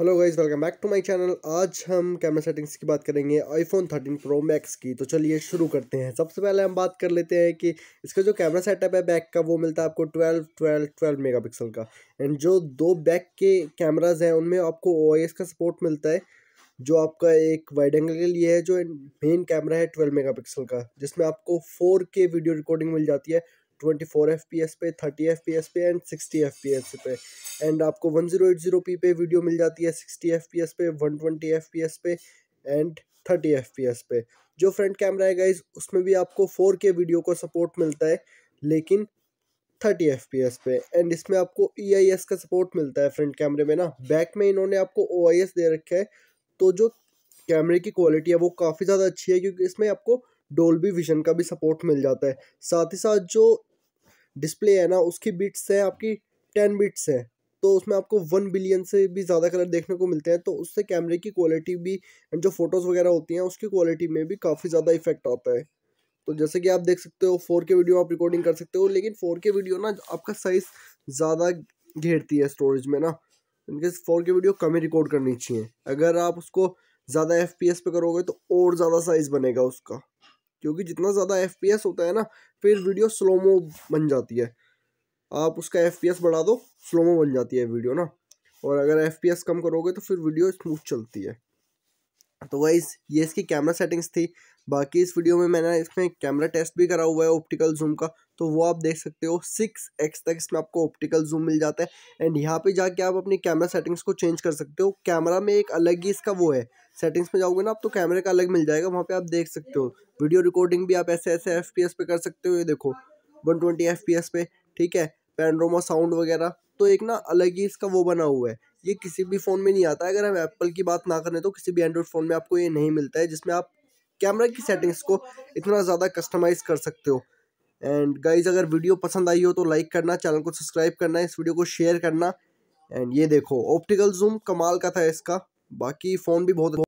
hello guys welcome back to my channel आज हम camera settings की बात करेंगे आईफोन थर्टीन प्रो मैक्स की तो चलिए शुरू करते हैं सबसे पहले हम बात कर लेते हैं कि इसका जो कैमरा सेटअप है बैक का वो मिलता है आपको ट्वेल्व ट्वेल्व ट्वेल्व मेगापिक्सल का एंड जो दो बैक के कैमराज हैं उनमें आपको ओ का सपोर्ट मिलता है जो आपका एक वाइड एंगल के लिए है जो मेन कैमरा है ट्वेल्व मेगा का जिसमें आपको फोर वीडियो रिकॉर्डिंग मिल जाती है twenty four F P S पे थर्टी एफ पी एस पे and sixty F P S पे एंड आपको one zero eight zero P पे वीडियो मिल जाती है सिक्सटी एफ पी एस पे one twenty F P S पे and thirty F P S पे जो फ्रंट कैमरा है गाइज उसमें भी आपको फोर के वीडियो को सपोर्ट मिलता है लेकिन थर्टी एफ पी एस पे एंड इसमें आपको ई आई एस का सपोर्ट मिलता है फ्रंट कैमरे में ना बैक में इन्होंने आपको ओ आई एस दे रखा है तो जो कैमरे की क्वालिटी है वो काफ़ी ज़्यादा अच्छी है क्योंकि इसमें आपको डोल्बी विजन का भी सपोर्ट मिल जाता है साथ ही साथ जो डिस्प्ले है ना उसकी बिट्स है आपकी टेन बिट्स है तो उसमें आपको वन बिलियन से भी ज़्यादा कलर देखने को मिलते हैं तो उससे कैमरे की क्वालिटी भी जो फ़ोटोज़ वगैरह होती हैं उसकी क्वालिटी में भी काफ़ी ज़्यादा इफेक्ट आता है तो जैसे कि आप देख सकते हो फोर के वीडियो आप रिकॉर्डिंग कर सकते हो लेकिन फोर के वीडियो ना आपका साइज़ ज़्यादा घेरती है स्टोरेज में ना इनके फोर के वीडियो कम ही रिकॉर्ड करनी चाहिए अगर आप उसको ज़्यादा एफ पे करोगे तो और ज़्यादा साइज़ बनेगा उसका क्योंकि जितना ज़्यादा एफ होता है ना फिर वीडियो स्लोमो बन जाती है आप उसका एफ बढ़ा दो स्लोमो बन जाती है वीडियो ना और अगर एफ कम करोगे तो फिर वीडियो स्मूथ चलती है तो वाइज ये इसकी कैमरा सेटिंग्स थी बाकी इस वीडियो में मैंने इसमें कैमरा टेस्ट भी करा हुआ है ऑप्टिकल जूम का तो वो आप देख सकते हो सिक्स एक्स तक इसमें आपको ऑप्टिकल जूम मिल जाता है एंड यहाँ पे जाके आप अपनी कैमरा सेटिंग्स को चेंज कर सकते हो कैमरा में एक अलग ही इसका वो है सेटिंग्स में जाओगे ना आप तो कैमरे का अलग मिल जाएगा वहाँ पर आप देख सकते हो वीडियो रिकॉर्डिंग भी आप ऐसे ऐसे एफ पे कर सकते हो ये देखो वन ट्वेंटी पे ठीक है पैनरोमा साउंड वगैरह तो एक ना अलग ही इसका वो बना हुआ है ये किसी भी फ़ोन में नहीं आता है अगर हम एप्पल की बात ना करें तो किसी भी एंड्रॉयड फ़ोन में आपको ये नहीं मिलता है जिसमें आप कैमरा की सेटिंग्स को इतना ज़्यादा कस्टमाइज़ कर सकते हो एंड गाइज अगर वीडियो पसंद आई हो तो लाइक करना चैनल को सब्सक्राइब करना इस वीडियो को शेयर करना एंड ये देखो ऑप्टिकल जूम कमाल का था इसका बाकी फ़ोन भी बहुत